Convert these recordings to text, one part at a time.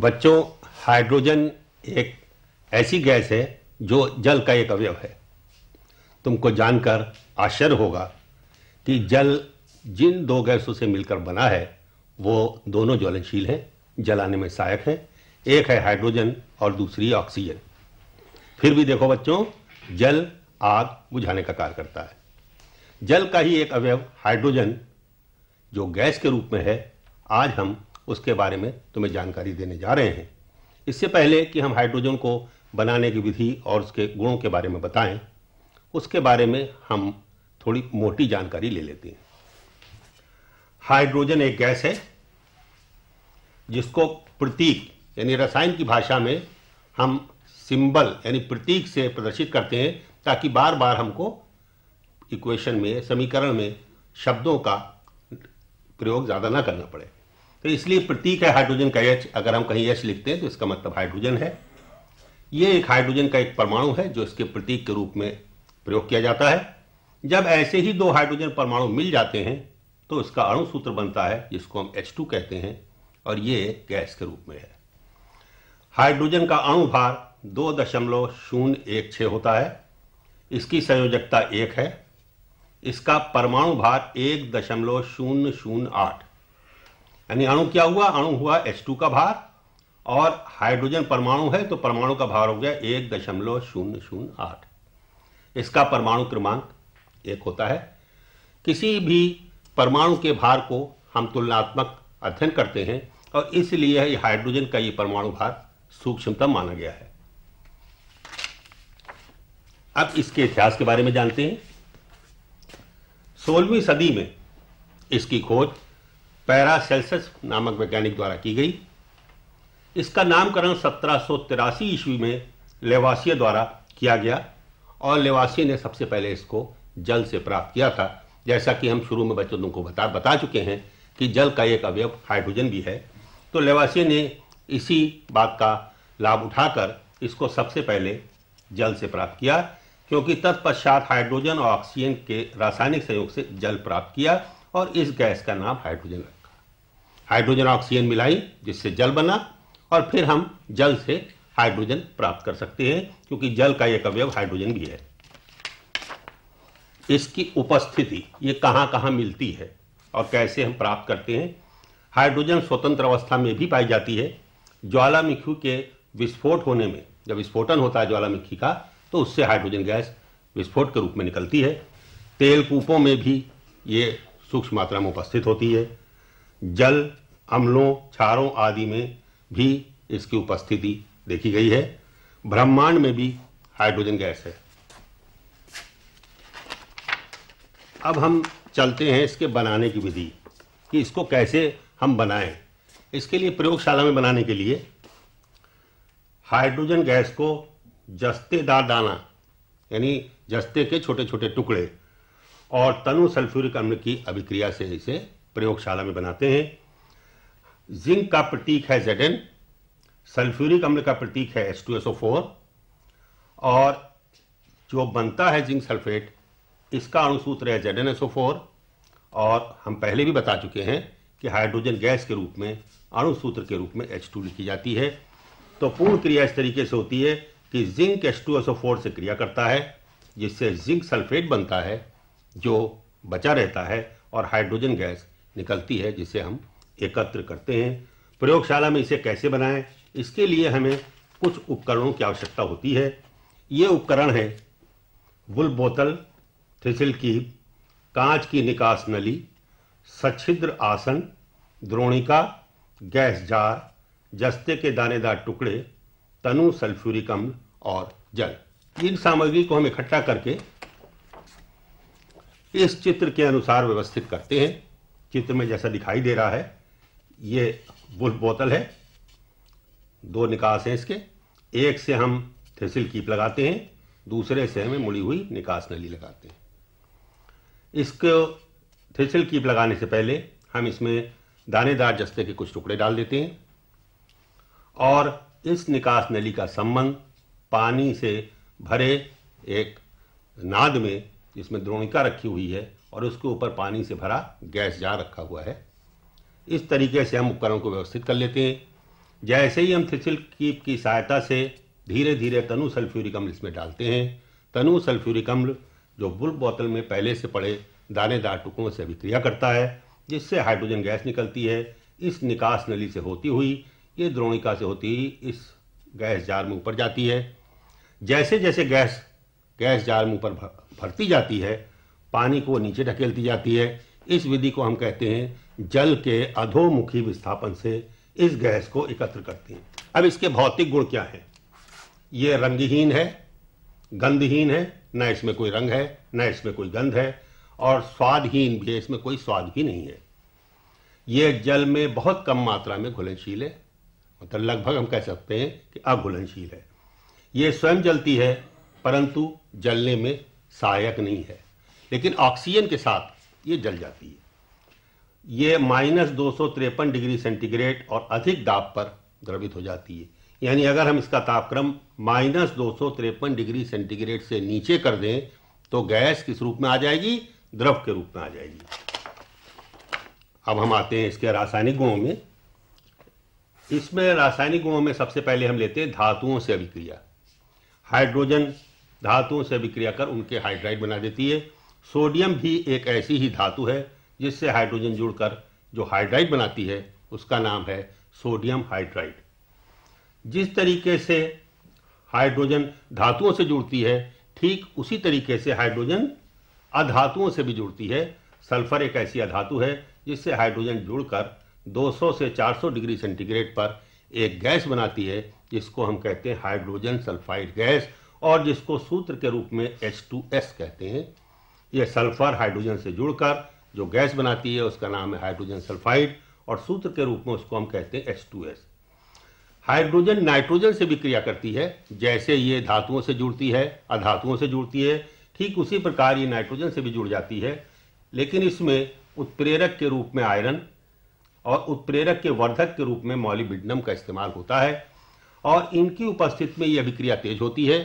बच्चों हाइड्रोजन एक ऐसी गैस है जो जल का एक अवयव है तुमको जानकर आश्चर्य होगा कि जल जिन दो गैसों से मिलकर बना है वो दोनों ज्वलनशील हैं जलाने में सहायक हैं एक है हाइड्रोजन और दूसरी ऑक्सीजन फिर भी देखो बच्चों जल आग बुझाने का कार्य करता है जल का ही एक अवयव हाइड्रोजन जो गैस के रूप में है आज हम उसके बारे में तुम्हें जानकारी देने जा रहे हैं इससे पहले कि हम हाइड्रोजन को बनाने की विधि और उसके गुणों के बारे में बताएं उसके बारे में हम थोड़ी मोटी जानकारी ले लेते हैं हाइड्रोजन एक गैस है जिसको प्रतीक यानी रसायन की भाषा में हम सिंबल यानी प्रतीक से प्रदर्शित करते हैं ताकि बार बार हमको इक्वेशन में समीकरण में शब्दों का प्रयोग ज़्यादा ना करना पड़े तो इसलिए प्रतीक है हाइड्रोजन का एच अगर हम कहीं एच लिखते हैं तो इसका मतलब हाइड्रोजन है ये एक हाइड्रोजन का एक परमाणु है जो इसके प्रतीक के रूप में प्रयोग किया जाता है जब ऐसे ही दो हाइड्रोजन परमाणु मिल जाते हैं तो इसका अणु सूत्र बनता है जिसको हम एच कहते हैं और ये गैस के रूप में है हाइड्रोजन का अणु भार दो दशमलव शून्य एक छः होता है इसकी संयोजकता एक है इसका परमाणु भार एक दशमलव शून्य शून्य आठ यानी अणु क्या हुआ अणु हुआ टू का भार और हाइड्रोजन परमाणु है तो परमाणु का भार हो गया एक दशमलव शून्य शून्य आठ इसका परमाणु क्रमांक एक होता है किसी भी परमाणु के भार को हम तुलनात्मक अध्ययन करते हैं और इसलिए हाइड्रोजन का ये परमाणु भार सूक्ष्मतम माना गया है अब इसके इतिहास के बारे में जानते हैं सोलहवीं सदी में इसकी खोज पैरासेल्सस नामक वैज्ञानिक द्वारा की गई इसका नामकरण सत्रह ईस्वी में लेवासिया द्वारा किया गया और लेवासिया ने सबसे पहले इसको जल से प्राप्त किया था जैसा कि हम शुरू में बच्चों को बता बता चुके हैं कि जल का एक अवयव हाइड्रोजन भी है तो लेवासिया ने इसी बात का लाभ उठाकर इसको सबसे पहले जल से प्राप्त किया क्योंकि तत्पश्चात हाइड्रोजन और ऑक्सीजन के रासायनिक संयोग से जल प्राप्त किया और इस गैस का नाम हाइड्रोजन रखा हाइड्रोजन ऑक्सीजन मिलाई जिससे जल बना और फिर हम जल से हाइड्रोजन प्राप्त कर सकते हैं क्योंकि जल का एक अवयव हाइड्रोजन भी है इसकी उपस्थिति ये कहाँ कहाँ मिलती है और कैसे हम प्राप्त करते हैं हाइड्रोजन स्वतंत्र अवस्था में भी पाई जाती है ज्वालामुखी के विस्फोट होने में जब विस्फोटन होता है ज्वालामुखी का तो उससे हाइड्रोजन गैस विस्फोट के रूप में निकलती है तेल कूपों में भी ये सूक्ष्म मात्रा में उपस्थित होती है जल अम्लों क्षारों आदि में भी इसकी उपस्थिति देखी गई है ब्रह्मांड में भी हाइड्रोजन गैस है अब हम चलते हैं इसके बनाने की विधि कि इसको कैसे हम बनाएं इसके लिए प्रयोगशाला में बनाने के लिए हाइड्रोजन गैस को जस्तेदार दाना यानी जस्ते के छोटे छोटे टुकड़े और तनु सल्फ्यूरिक अम्ल की अभिक्रिया से इसे प्रयोगशाला में बनाते हैं जिंक का प्रतीक है जेडन सल्फ्यूरिक अम्ल का प्रतीक है S two S O four और जो बनता है जिंक सल्फेट इसका अणुसूत्र है Z N S O four और हम पहले भी बता चुके हैं कि हाइड्रोजन गैस के रूप में अणुसूत्र के रूप में एच टू लिखी जाती है तो पूर्ण क्रिया इस तरीके से होती है कि zinc H two S O four से क्रिया करता है जिससे जिंक सल्फेट बनता है जो बचा रहता है और हाइड्रोजन गैस निकलती है जिसे हम एकत्र करते हैं प्रयोगशाला में इसे कैसे बनाएं इसके लिए हमें कुछ उपकरणों की आवश्यकता होती है ये उपकरण है वुल बोतल थिसल की कांच की निकास नली सच्छिद्र आसन द्रोणिका गैस जार जस्ते के दानेदार टुकड़े तनु सल्फ्यूरिक अम्ल और जल इन सामग्री को हम इकट्ठा करके इस चित्र के अनुसार व्यवस्थित करते हैं चित्र में जैसा दिखाई दे रहा है ये बुल्फ बोतल है दो निकास हैं इसके एक से हम थ्रिसिल कीप लगाते हैं दूसरे से हमें मुड़ी हुई निकास नली लगाते हैं इसको थ्रिसिल कीप लगाने से पहले हम इसमें दानेदार जस्ते के कुछ टुकड़े डाल देते हैं और इस निकास नली का संबंध पानी से भरे एक नाद में जिसमें द्रोणिका रखी हुई है और उसके ऊपर पानी से भरा गैस जार रखा हुआ है इस तरीके से हम उपकरण को व्यवस्थित कर लेते हैं जैसे ही हम थिथिल कीप की सहायता से धीरे धीरे तनु सल्फ्यूरिक अम्ल इसमें डालते हैं तनु सल्फ्यूरिक अम्ल जो बुल्ब बोतल में पहले से पड़े दानेदार टुकड़ों से अभिक्रिया करता है जिससे हाइड्रोजन गैस निकलती है इस निकास नली से होती हुई ये द्रोणिका से होती हुई इस गैस जार में ऊपर जाती है जैसे जैसे गैस गैस जार में ऊपर भरती जाती है पानी को नीचे ढकेलती जाती है इस विधि को हम कहते हैं जल के अधोमुखी विस्थापन से इस गैस को एकत्र करते हैं अब इसके भौतिक गुण क्या हैं ये रंगहीन है गंधहीन है न इसमें कोई रंग है न इसमें कोई गंध है और स्वादहीन भी है इसमें कोई स्वाद भी नहीं है ये जल में बहुत कम मात्रा में घुलनशील है मतलब लगभग हम कह सकते हैं कि अघुलनशील है ये स्वयं जलती है परंतु जलने में सहायक नहीं है लेकिन ऑक्सीजन के साथ ये जल जाती है ये माइनस दो डिग्री सेंटीग्रेड और अधिक दाब पर द्रवित हो जाती है यानी अगर हम इसका तापक्रम माइनस दो डिग्री सेंटीग्रेड से नीचे कर दें तो गैस किस रूप में आ जाएगी द्रव के रूप में आ जाएगी अब हम आते हैं इसके रासायनिक गुणों में इसमें रासायनिक गुणों में सबसे पहले हम लेते हैं धातुओं से अभिक्रिया हाइड्रोजन धातुओं से अभिक्रिया कर उनके हाइड्राइड बना देती है सोडियम भी एक ऐसी ही धातु है जिससे हाइड्रोजन जुड़कर जो हाइड्राइड बनाती है उसका नाम है सोडियम हाइड्राइड जिस तरीके से हाइड्रोजन धातुओं से जुड़ती है ठीक उसी तरीके से हाइड्रोजन अधातुओं से भी जुड़ती है सल्फर एक ऐसी अधातु है जिससे हाइड्रोजन जुड़कर 200 से 400 डिग्री सेंटीग्रेड पर एक गैस बनाती है जिसको हम कहते हैं हाइड्रोजन सल्फाइड गैस और जिसको सूत्र के रूप में H2S कहते हैं ये सल्फर हाइड्रोजन से जुड़कर जो गैस बनाती है उसका नाम है हाइड्रोजन सल्फाइड और सूत्र के रूप में उसको हम कहते हैं H2S हाइड्रोजन नाइट्रोजन से भी क्रिया करती है जैसे ये धातुओं से जुड़ती है अधातुओं से जुड़ती है ठीक उसी प्रकार ये नाइट्रोजन से भी जुड़ जाती है लेकिन इसमें उत्प्रेरक के रूप में आयरन और उत्प्रेरक के वर्धक के रूप में मॉलिबिडनम का इस्तेमाल होता है और इनकी उपस्थिति में ये अभिक्रिया तेज होती है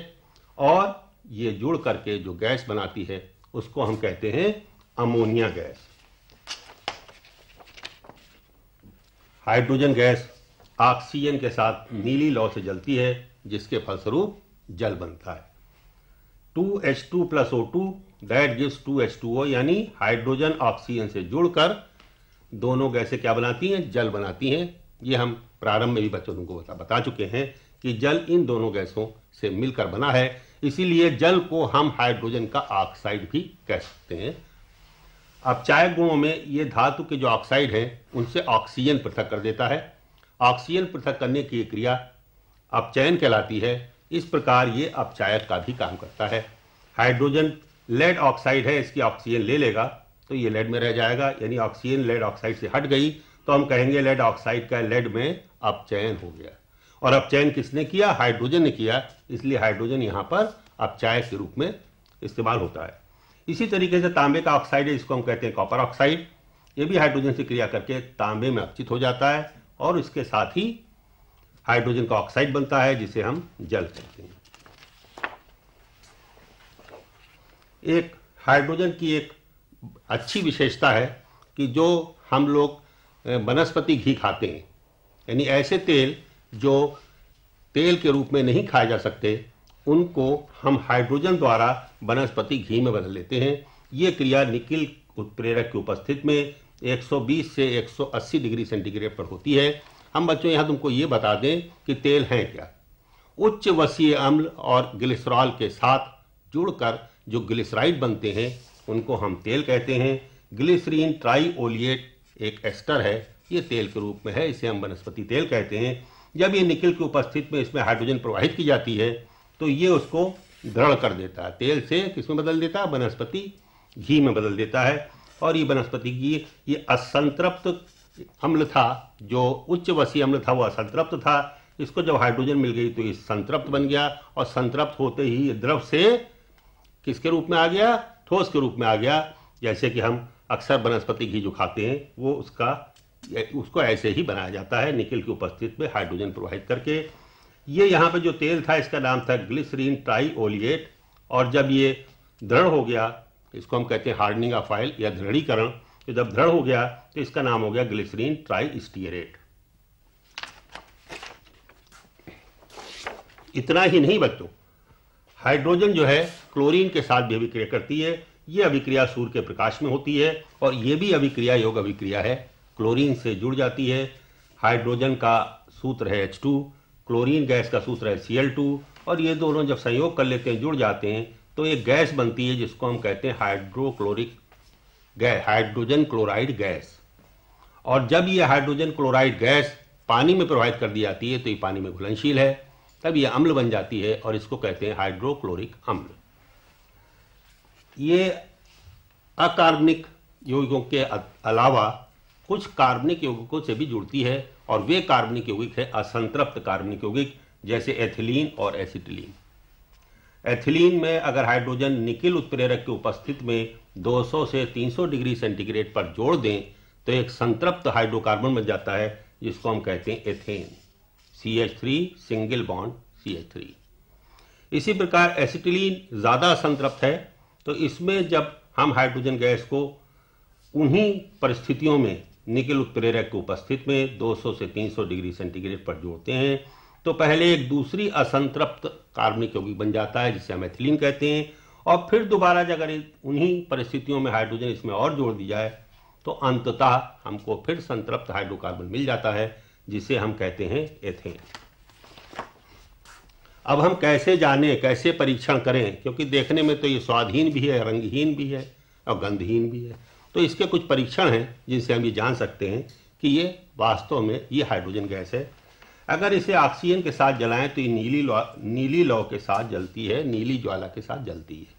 और ये जुड़ करके जो गैस बनाती है उसको हम कहते हैं ammonia gas hydrogen gas oxygen के साथ नीली लौ से जलती है जिसके फलस्वरूप जल बनता है two H two plus O two that gives two H two O यानी हाइड्रोजन ऑक्सीजन से जुड़कर दोनों गैसें क्या बनाती हैं जल बनाती हैं ये हम प्रारंभ में भी बच्चों को बता बता चुके हैं कि जल इन दोनों गैसों से मिलकर बना है इसीलिए जल को हम हाइड्रोजन का ऑक्साइड भी कह सकते हैं अब चाय गुणों में ये धातु के जो ऑक्साइड हैं उनसे ऑक्सीजन पृथक कर देता है ऑक्सीजन पृथक करने की क्रिया अपचयन कहलाती है इस प्रकार ये अपचायक का भी काम करता है हाइड्रोजन लेड ऑक्साइड है इसकी ऑक्सीजन ले लेगा तो ये लेड में रह जाएगा यानी ऑक्सीजन लेड ऑक्साइड से हट गई तो हम कहेंगे लेड ऑक्साइड का लेड में अपचयन हो गया और अपचयन किसने किया हाइड्रोजन ने किया इसलिए हाइड्रोजन यहाँ पर अपचायक के रूप में इस्तेमाल होता है इसी तरीके से तांबे का ऑक्साइड है इसको हम कहते हैं कॉपर ऑक्साइड ये भी हाइड्रोजन से क्रिया करके तांबे में अपचित हो जाता है और इसके साथ ही हाइड्रोजन का ऑक्साइड बनता है जिसे हम जल कहते हैं एक हाइड्रोजन की एक अच्छी विशेषता है कि जो हम लोग वनस्पति घी खाते हैं यानी ऐसे तेल जो तेल के रूप में नहीं खाए जा सकते उनको हम हाइड्रोजन द्वारा वनस्पति घी में बदल लेते हैं ये क्रिया निकिल उत्प्रेरक की उपस्थित में 120 से 180 डिग्री सेंटीग्रेड पर होती है हम बच्चों यहाँ तुमको ये बता दें कि तेल हैं क्या उच्च वसीय अम्ल और ग्लिसरॉल के साथ जुड़कर जो ग्लिसराइड बनते हैं उनको हम तेल कहते हैं ग्लिसरीन ट्राईओलिएट एक एस्टर है ये तेल के रूप में है इसे हम वनस्पति तेल कहते हैं जब ये निकिल की उपस्थित में इसमें हाइड्रोजन प्रवाहित की जाती है तो ये उसको ग्रहण कर देता है तेल से किस में बदल देता है वनस्पति घी में बदल देता है और ये वनस्पति घी ये असंतृप्त अम्ल था जो उच्च वसी अम्ल था वो असंतृप्त था इसको जब हाइड्रोजन मिल गई तो ये संतृप्त बन गया और संतृप्त होते ही ये द्रव से किसके रूप में आ गया ठोस के रूप में आ गया जैसे कि हम अक्सर वनस्पति घी जो खाते हैं वो उसका उसको ऐसे ही बनाया जाता है निकिल की उपस्थिति में हाइड्रोजन प्रोवाइड करके ये यहाँ पे जो तेल था इसका नाम था ग्लिसरीन ट्राई ओलिएट और जब ये दृढ़ हो गया इसको हम कहते हैं हार्डनिंग ऑफ ऑयल या दृढ़ीकरण तो जब दृढ़ हो गया तो इसका नाम हो गया ग्लिसरीन ट्राई स्टीरेट इतना ही नहीं बच्चों हाइड्रोजन जो है क्लोरीन के साथ भी अभिक्रिया करती है ये अभिक्रिया सूर्य के प्रकाश में होती है और ये भी अभिक्रिया योग अभिक्रिया है क्लोरीन से जुड़ जाती है हाइड्रोजन का सूत्र है एच टू क्लोरीन गैस का सूत्र है सी एल टू और ये दोनों जब संयोग कर लेते हैं जुड़ जाते हैं तो एक गैस बनती है जिसको हम कहते हैं hydrochloric gas hydrogen chloride gas और जब ये हाइड्रोजन क्लोराइड गैस पानी में प्रवाहित कर दी जाती है तो ये पानी में घुलनशील है तब ये अम्ल बन जाती है और इसको कहते हैं हाइड्रोक्लोरिक अम्ल ये अकार्बनिक यौगिकों के अलावा कुछ कार्बनिक यौगिकों से भी जुड़ती है और वे कार्बनिक यौगिक है असंतृप्त कार्बनिक यौगिक जैसे एथिलीन और एसिटिलीन एथिलीन में अगर हाइड्रोजन निकिल उत्प्रेरक की उपस्थित में 200 से 300 डिग्री सेंटीग्रेड पर जोड़ दें तो एक संतृप्त हाइड्रोकार्बन बन जाता है जिसको हम कहते हैं ethane C H three single bond C H three इसी प्रकार एसिटिलीन ज़्यादा असंतृप्त है तो इसमें जब हम हाइड्रोजन गैस को उन्हीं परिस्थितियों में निकिल उत्प्रेरक की उपस्थित में 200 से 300 डिग्री सेंटीग्रेड पर जोड़ते हैं तो पहले एक दूसरी असंतृप्त कार्बनिक यौगिक बन जाता है जिसे हम एथिलीन कहते हैं और फिर दोबारा अगर उन्हीं परिस्थितियों में हाइड्रोजन इसमें और जोड़ दी जाए तो अंततः हमको फिर संतृप्त हाइड्रोकार्बन मिल जाता है जिसे हम कहते हैं एथेन अब हम कैसे जाने कैसे परीक्षण करें क्योंकि देखने में तो ये स्वादहीन भी है रंगहीन भी है और गंधहीन भी है तो इसके कुछ परीक्षण हैं जिनसे हम ये जान सकते हैं कि ये वास्तव में ये हाइड्रोजन गैस है अगर इसे ऑक्सीजन के साथ जलाएं तो ये नीली लौ नीली लौ के साथ जलती है नीली ज्वाला के साथ जलती है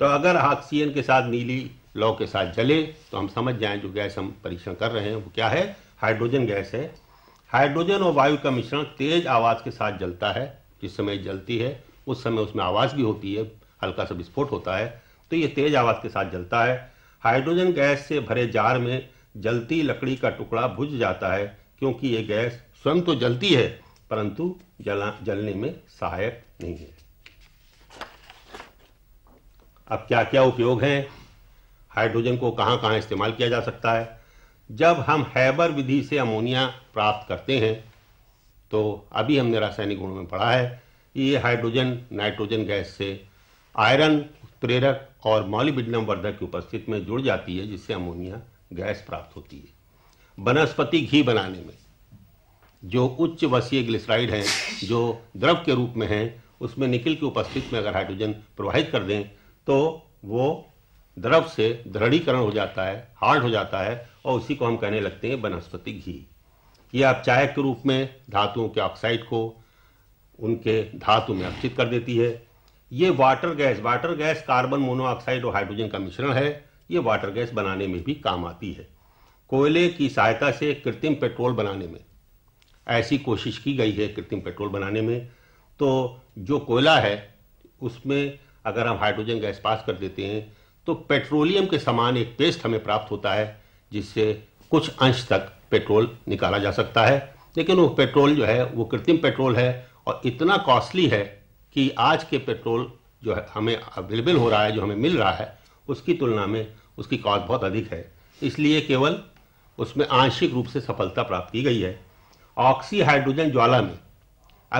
तो अगर ऑक्सीजन के साथ नीली लौ के साथ जले तो हम समझ जाएं जो गैस हम परीक्षण कर रहे हैं वो क्या है हाइड्रोजन गैस है हाइड्रोजन और वायु का मिश्रण तेज आवाज़ के साथ जलता है जिस समय जलती है उस समय उसमें आवाज़ भी होती है हल्का सा विस्फोट होता है तो ये तेज आवाज़ के साथ जलता है हाइड्रोजन गैस से भरे जार में जलती लकड़ी का टुकड़ा बुझ जाता है क्योंकि ये गैस स्वयं तो जलती है परंतु जला जलने में सहायक नहीं है अब क्या क्या उपयोग हैं हाइड्रोजन को कहाँ कहाँ इस्तेमाल किया जा सकता है जब हम हैबर विधि से अमोनिया प्राप्त करते हैं तो अभी हमने रासायनिक गुणों में पढ़ा है ये हाइड्रोजन नाइट्रोजन गैस से आयरन प्रेरक और मॉलिबिडनम वर्धक की उपस्थिति में जुड़ जाती है जिससे अमोनिया गैस प्राप्त होती है वनस्पति घी बनाने में जो उच्च वसीय ग्लिसराइड हैं जो द्रव के रूप में हैं उसमें निकिल की उपस्थिति में अगर हाइड्रोजन प्रवाहित कर दें तो वो द्रव से दृढ़ीकरण हो जाता है हार्ड हो जाता है और उसी को हम कहने लगते हैं वनस्पति घी ये आप चाय के रूप में धातुओं के ऑक्साइड को उनके धातु में अक्षित कर देती है ये water gas water gas carbon monoxide और हाइड्रोजन का मिश्रण है ये वाटर गैस बनाने में भी काम आती है कोयले की सहायता से कृत्रिम पेट्रोल बनाने में ऐसी कोशिश की गई है कृत्रिम पेट्रोल बनाने में तो जो कोयला है उसमें अगर हम हाइड्रोजन गैस पास कर देते हैं तो पेट्रोलियम के समान एक पेस्ट हमें प्राप्त होता है जिससे कुछ अंश तक पेट्रोल निकाला जा सकता है लेकिन वो पेट्रोल जो है वो कृत्रिम पेट्रोल है और इतना कॉस्टली है कि आज के पेट्रोल जो है हमें अवेलेबल हो रहा है जो हमें मिल रहा है उसकी तुलना में उसकी कॉस्ट बहुत अधिक है इसलिए केवल उसमें आंशिक रूप से सफलता प्राप्त की गई है ऑक्सी हाइड्रोजन ज्वाला में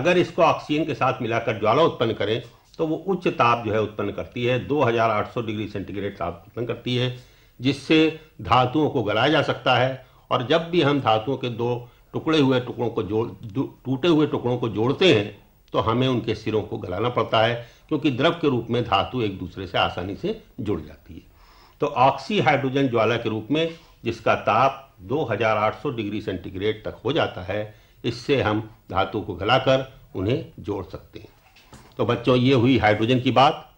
अगर इसको ऑक्सीजन के साथ मिलाकर ज्वाला उत्पन्न करें तो वो उच्च ताप जो है उत्पन्न करती है 2800 डिग्री सेंटीग्रेड ताप उत्पन्न करती है जिससे धातुओं को गलाया जा सकता है और जब भी हम धातुओं के दो टुकड़े हुए टुकड़ों को जोड़ टूटे हुए टुकड़ों को जोड़ते हैं तो हमें उनके सिरों को गलाना पड़ता है क्योंकि द्रव के रूप में धातु एक दूसरे से आसानी से जुड़ जाती है तो ऑक्सी हाइड्रोजन ज्वाला के रूप में जिसका ताप 2800 डिग्री सेंटीग्रेड तक हो जाता है इससे हम धातु को गलाकर उन्हें जोड़ सकते हैं तो बच्चों ये हुई हाइड्रोजन की बात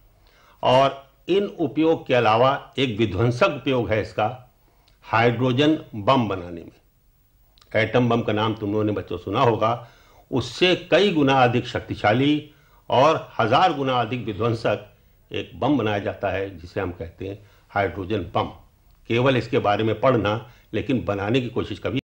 और इन उपयोग के अलावा एक विध्वंसक उपयोग है इसका हाइड्रोजन बम बनाने में एटम बम का नाम तुम तो लोगों ने बच्चों सुना होगा उससे कई गुना अधिक शक्तिशाली और हजार गुना अधिक विध्वंसक एक बम बनाया जाता है जिसे हम कहते हैं हाइड्रोजन बम केवल इसके बारे में पढ़ना लेकिन बनाने की कोशिश कभी